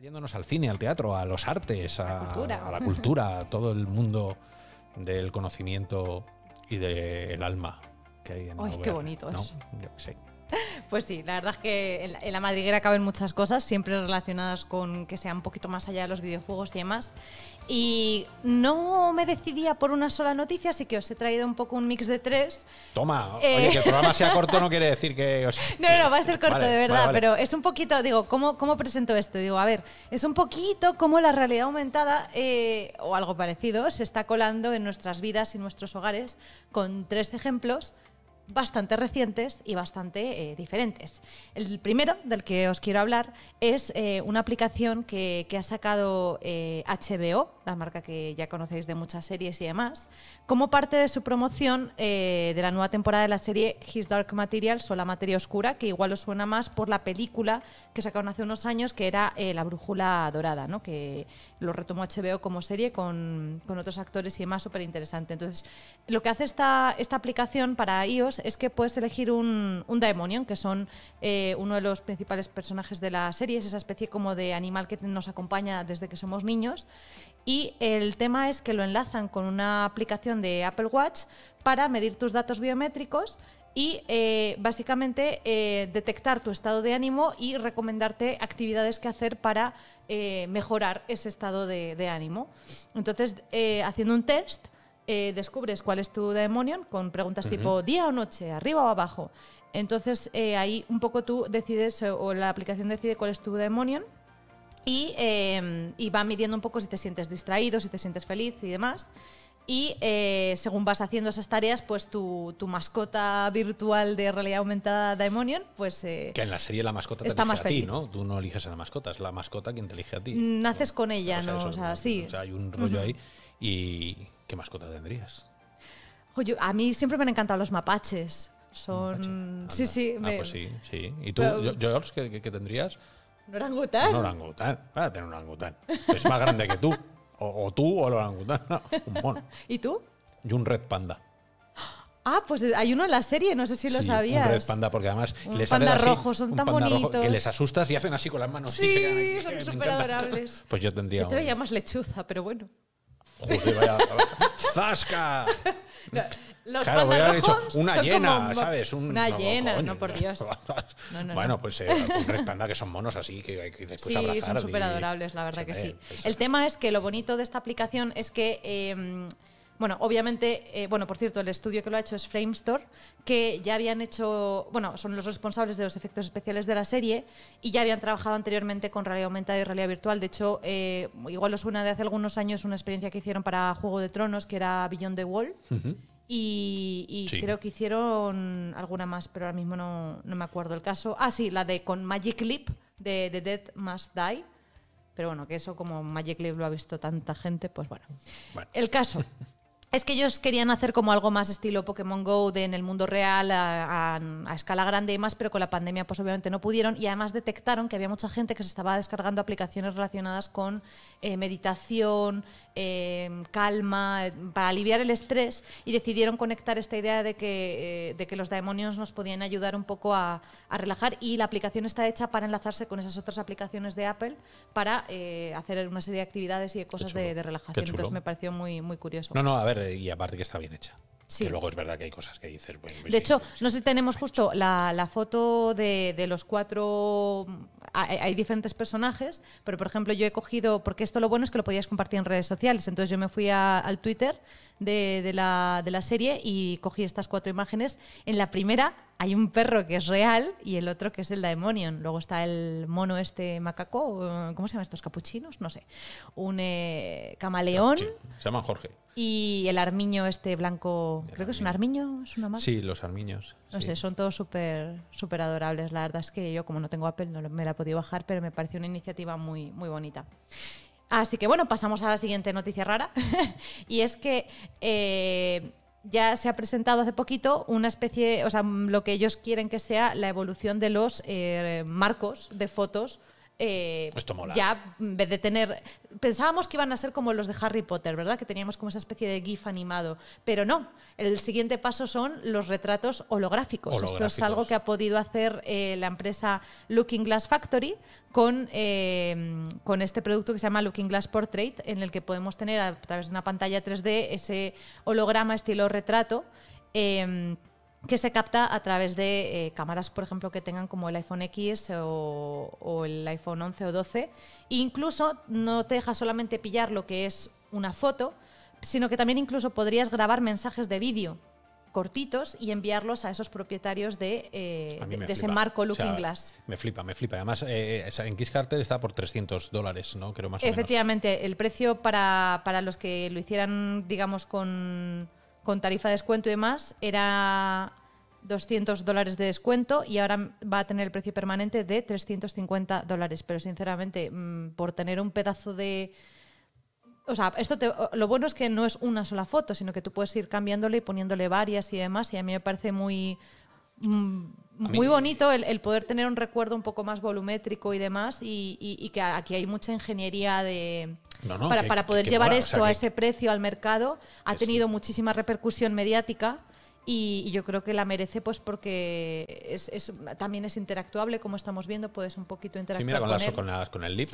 yéndonos al cine, al teatro, a los artes, a, la cultura. a todo el mundo del conocimiento y del alma que hay en ¡Ay, qué bonito Pues sí, la verdad es que en la, madriguera caben muchas cosas, siempre relacionadas con que sean un poquito más allá de los videojuegos y demás. Y no me decidía por una sola noticia, así que os he traído un poco un mix de tres. Toma, eh, que el programa sea corto no quiere decir que. no, no, va a ser corto, de verdad, pero es un poquito, digo, ¿cómo, presento esto? Digo, a ver, es un poquito como la realidad aumentada eh, o algo parecido se está colando en nuestras vidas y nuestros hogares con tres ejemplos bastante recientes y bastante eh, diferentes. El primero del que os quiero hablar es eh, una aplicación que, que ha sacado HBO, eh, la marca que ya conocéis de muchas series y demás, como parte de su promoción de la nueva temporada de la serie His Dark Materials o La Materia Oscura, que igual os suena más por la película que sacaron hace unos años que era La Brújula Dorada, ¿no? que lo retomó HBO como serie con, con otros actores y demás, súper interesante. Entonces, lo que hace esta, esta aplicación para iOS es que puedes elegir un, un Daemonion, que son eh, uno de los principales personajes de la serie, esa especie como de animal que nos acompaña desde que somos niños. Y el tema es que lo enlazan con una aplicación de Apple Watch para medir tus datos biométricos y eh, básicamente eh, detectar tu estado de ánimo y recomendarte actividades que hacer para mejorar ese estado de ánimo. Entonces, haciendo un test, eh, descubres cuál es tu Daemonion con preguntas tipo día o noche, arriba o abajo. Entonces eh, ahí un poco tú decides eh, o la aplicación decide cuál es tu Daemonion y, em, y va midiendo un poco si te sientes distraído, si te sientes feliz y demás. Y según vas haciendo esas tareas, pues tu, tu, mascota virtual de realidad aumentada Daemonion, pues... que en la serie la mascota te está más a feliz. ti, ¿no? Tú no eliges a la mascota, es la mascota quien te elige a ti. Naces con ella, ¿no? O sea, sí. O sea, hay un rollo ahí ¿Y qué mascota tendrías? a mí siempre me han encantado los mapaches. Son. Sí, sí. Ah, pues sí, sí. ¿Y tú, George, ¿qué, tendrías? Un orangután. Un orangután. a tener un orangután. Es más grande que tú. O, tú o el orangután. un mono. ¿Y tú? Y un red panda. Ah, pues hay uno en la serie, no sé si lo sabías. Un red panda, porque además les panda son tan panda bonitos. Rojo, que les asustas y hacen así con las manos. Sí, son súper adorables. Pues yo tendría. Yo te veía más lechuza, pero bueno. ¡Zasca! claro, voy a dicho una llena, ¿sabes? una llena, no, por Dios. bueno, pues eh, panda que son monos así que hay que después Sí, son súper adorables, la verdad que sí. El tema es que lo bonito de esta aplicación es que. Em, bueno, obviamente, eh, bueno, por cierto, el estudio que lo ha hecho es Framestore, que ya habían hecho, bueno, son los responsables de los efectos especiales de la serie y ya habían trabajado anteriormente con realidad aumentada y realidad virtual. De hecho, eh, igual os una de hace algunos años una experiencia que hicieron para Juego de Tronos, que era Beyond the Wall. Y, creo que hicieron alguna más, pero ahora mismo no, me acuerdo el caso. Ah, sí, la de con Magic Leap de The Dead Must Die. Pero bueno, que eso como Magic Leap lo ha visto tanta gente, pues bueno. El caso. Es que ellos querían hacer como algo más estilo Pokémon Go de en el mundo real a, escala grande y más, pero con la pandemia pues obviamente no pudieron y además detectaron que había mucha gente que se estaba descargando aplicaciones relacionadas con eh, meditación, eh, calma, eh, para aliviar el estrés y decidieron conectar esta idea de que, de que los demonios nos podían ayudar un poco a, relajar y la aplicación está hecha para enlazarse con esas otras aplicaciones de Apple para hacer una serie de actividades y cosas de, relajación. Entonces me pareció muy, muy curioso. No, no, a ver, eh, y aparte que está bien hecha. Sí. Que luego es verdad que hay cosas que dices. Pues de hecho, no sé si tenemos justo la, foto de, los cuatro. Hay, diferentes personajes, pero por ejemplo, yo he cogido. Porque esto lo bueno es que lo podías compartir en redes sociales. Entonces yo me fui al Twitter de, la, serie y cogí estas cuatro imágenes. En la primera hay un perro que es real y el otro que es el Daemonion. Luego está el mono este macaco, eh, ¿cómo se llaman estos capuchinos? No sé. Un eh, camaleón. se llama Jorge. Y el armiño este blanco, creo que es un armiño, es una Sí, los armiños. No sé, son todos súper super adorables. La verdad es que yo como no tengo Apple no me la he podido bajar, pero me pareció una iniciativa muy, muy bonita. Así que bueno, pasamos a la siguiente noticia rara. y es que eh, ya se ha presentado hace poquito una especie, o sea, lo que ellos quieren que sea la evolución de los eh, marcos de fotos eh, ya en vez de tener... Pensábamos que iban a ser como los de Harry Potter, ¿verdad? Que teníamos como esa especie de GIF animado, pero no. El siguiente paso son los retratos holográficos. Esto es algo que ha podido hacer eh, la empresa Looking Glass Factory con, eh, con este producto que se llama Looking Glass Portrait, en el que podemos tener a través de una pantalla 3D ese holograma estilo retrato que se capta a través de eh, cámaras, por ejemplo, que tengan como el iPhone X o, el iPhone 11 o 12. incluso no te deja solamente pillar lo que es una foto, sino que también incluso podrías grabar mensajes de vídeo cortitos y enviarlos a esos propietarios de, eh, ese marco Looking Glass. Me flipa, me flipa. Además, eh, en Kiss está por 300 dólares, ¿no? Creo más Efectivamente, menos. el precio para los que lo hicieran, digamos, con con tarifa de descuento y demás, era 200 dólares de descuento y ahora va a tener el precio permanente de 350 dólares. Pero sinceramente, mm, por tener un pedazo de... O sea, esto lo bueno es que no es una sola foto, sino que tú puedes ir cambiándole y poniéndole varias y demás. Y a mí me parece muy, mm, muy bonito el, poder tener un recuerdo un poco más volumétrico y demás. y que aquí hay mucha ingeniería de para, poder llevar esto a ese precio al mercado, ha tenido muchísima repercusión mediática y, yo creo que la merece pues porque es, también es interactuable, como estamos viendo, puedes un poquito interactuar con, el LIP.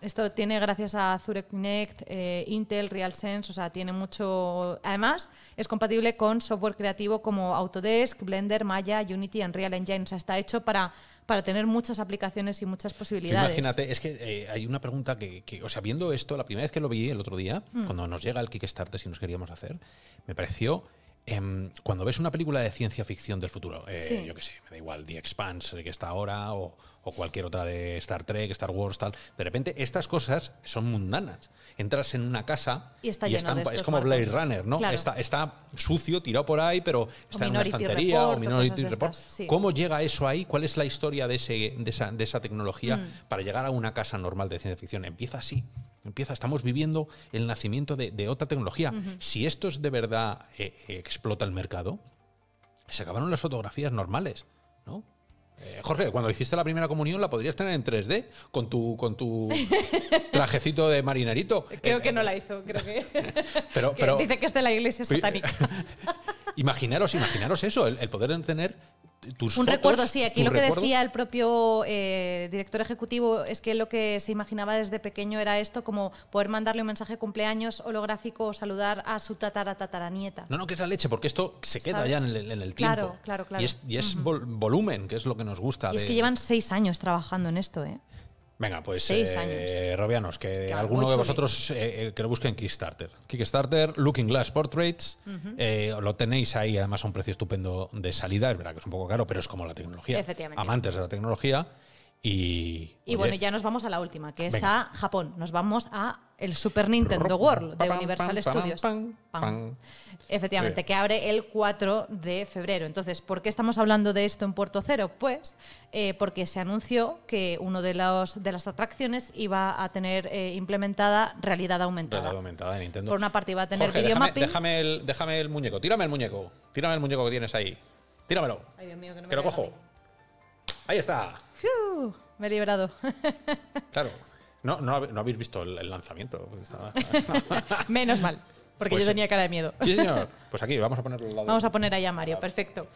Esto tiene gracias a Azure Connect, eh, Intel, RealSense, o sea, tiene mucho... Además, es compatible con software creativo como Autodesk, Blender, Maya, Unity, Unreal Engine. O sea, está hecho para para tener muchas aplicaciones y muchas posibilidades. Imagínate, es que eh, hay una pregunta que, que, o sea, viendo esto, la primera vez que lo vi el otro día, hmm. cuando nos llega el Kickstarter si nos queríamos hacer, me pareció Em, cuando ves una película de ciencia ficción del futuro, eh, yo qué sé, me da igual, The Expanse que está ahora, o, cualquier otra de Star Trek, Star Wars, tal, de repente estas cosas son mundanas. Entras en una casa y, están, es como Blade Runner, ¿no? Está, sucio, tirado por ahí, pero está en una estantería o Minority Report. ¿Cómo llega eso ahí? ¿Cuál es la historia de, esa, tecnología mm. para llegar a una casa normal de ciencia ficción? Empieza así. Empieza, estamos viviendo el nacimiento de, otra tecnología. Si esto es de verdad eh, eh, explota el mercado, se acabaron las fotografías normales, ¿no? Eh, Jorge, cuando hiciste la primera comunión la podrías tener en 3D con tu, con tu trajecito de marinerito. Creo que no la hizo, creo que. pero, pero, Dice que es de la iglesia satánica. imaginaros, imaginaros eso, el, el poder tener un recuerdo, sí. Aquí lo que decía el propio eh, director ejecutivo es que lo que se imaginaba desde pequeño era esto, como poder mandarle un mensaje de cumpleaños holográfico o saludar a su tatara tataranieta. No, no, que es la leche, porque esto se queda ya en el, en tiempo. Claro, claro, Y es, volumen, que es lo que nos gusta. Y es que llevan seis años trabajando en esto, ¿eh? Venga, pues eh, Robianos, que, alguno de vosotros eh, eh, que lo busquen, en Kickstarter. Kickstarter, Looking Glass Portraits, lo tenéis ahí además a un precio estupendo de salida, es verdad que es un poco caro, pero es como la tecnología. Amantes de la tecnología. Y, bueno, ya nos vamos a la última, que es a Japón. Nos vamos a el Super Nintendo World de Universal Studios. Efectivamente, que abre el 4 de febrero. Entonces, ¿por qué estamos hablando de esto en Puerto Cero? Pues eh, porque se anunció que una de, los, de las atracciones iba a tener eh, implementada realidad aumentada. Realidad aumentada de Nintendo. Por una parte iba a tener video déjame, el, déjame el muñeco, tírame el muñeco, tírame el muñeco que tienes ahí. Tíramelo. Ay, Dios mío, que no me que lo cojo. Ahí está. Me he librado. Claro. No, no, habéis visto el, lanzamiento. Menos mal, porque pues yo tenía cara de miedo. Sí, señor. Pues aquí, vamos a ponerlo Vamos a poner ahí a Mario, perfecto.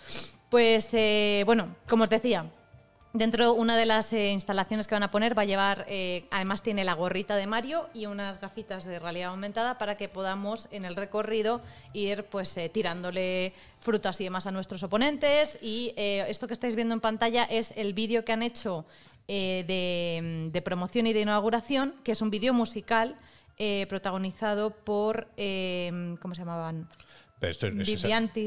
Pues eh, bueno, como os decía, Dentro, una de las eh, instalaciones que van a poner va a llevar, eh, además tiene la gorrita de Mario y unas gafitas de realidad aumentada para que podamos en el recorrido ir pues eh, tirándole frutas y demás a nuestros oponentes. Y esto que estáis viendo en pantalla es el vídeo que han hecho de, de, promoción y de inauguración, que es un vídeo musical protagonizado por, ¿cómo se llamaban? Pero eh.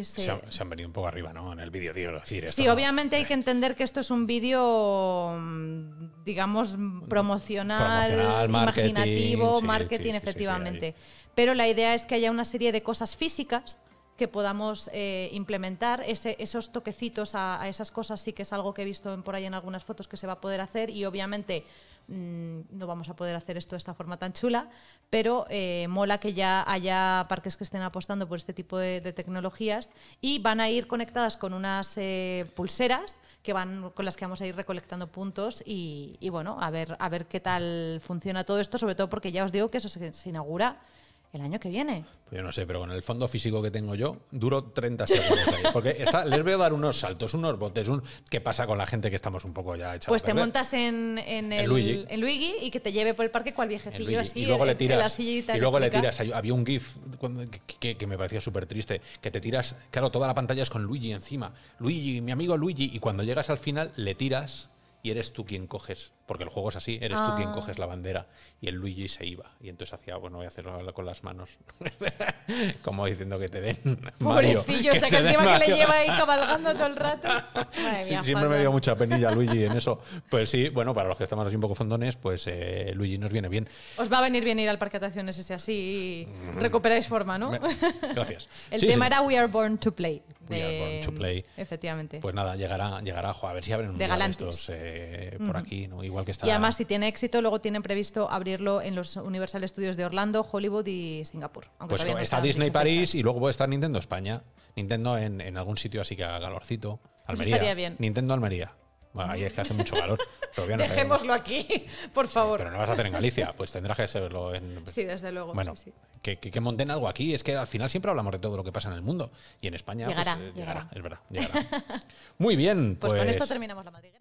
se, han, venido un poco arriba, ¿no? En el vídeo, digo, decir. Sí, obviamente hay que entender que esto es un vídeo, mm, digamos, mm, promocional, imaginativo, marketing, efectivamente. Pero la idea es que haya una serie de cosas físicas que podamos eh, implementar. Ese, esos toquecitos a, esas cosas sí que es algo que he visto por ahí en algunas fotos que se va a poder hacer y obviamente mm, no vamos a poder hacer esto de esta forma tan chula, pero eh, mola que ya haya parques que estén apostando por este tipo de, tecnologías y van a ir conectadas con unas eh, pulseras que van con las que vamos a ir recolectando puntos y, bueno, a ver, a ver qué tal funciona todo esto, sobre todo porque ya os digo que eso se inaugura el año que viene. Pues yo no sé, pero con el fondo físico que tengo yo, duro 30 segundos ahí. Porque está, les veo dar unos saltos, unos botes, un ¿qué pasa con la gente que estamos un poco ya echados? Pues te montas en, el, Luigi. y que te lleve por el parque cual viejecillo así. Y luego le tiras. y luego le tiras. Había un GIF que, que me parecía súper triste, que te tiras, claro, toda la pantalla es con Luigi encima. Luigi, mi amigo Luigi, y cuando llegas al final le tiras y eres tú quien coges, porque el juego es así, eres tú quien ah. coges la bandera y el Luigi se iba y entonces hacía, bueno, voy a hacerlo con las manos, como diciendo que te den Mario. que o sea, que encima que le lleva ahí cabalgando todo el rato. siempre me dio mucha penilla Luigi en eso. Pues sí, bueno, para los que estamos así un poco fondones, pues eh, Luigi nos viene bien. Os va a venir bien ir al parque de atracciones ese así y recuperáis forma, ¿no? Gracias. el tema era We Are Born to Play. Efectivamente. Pues nada, llegará, llegará a ver si abren un de eh, por aquí, ¿no? Igual que está. Y además, si tiene éxito, luego tienen previsto abrirlo en los Universal Studios de Orlando, Hollywood y Singapur. pues está Disney París y luego puede estar Nintendo España. Nintendo en, algún sitio así que a calorcito. Almería. Nintendo Almería ahí es que hace mucho calor. Dejémoslo aquí, por favor. pero no vas a hacer en Galicia, pues tendrás que hacerlo en. Sí, desde luego. Que, monten algo aquí. Es que al final siempre hablamos de todo lo que pasa en el mundo. Y en España. Pues, eh, llegará, llegará, es verdad. Llegará. Muy bien. Pues, con esto pues terminamos la materia.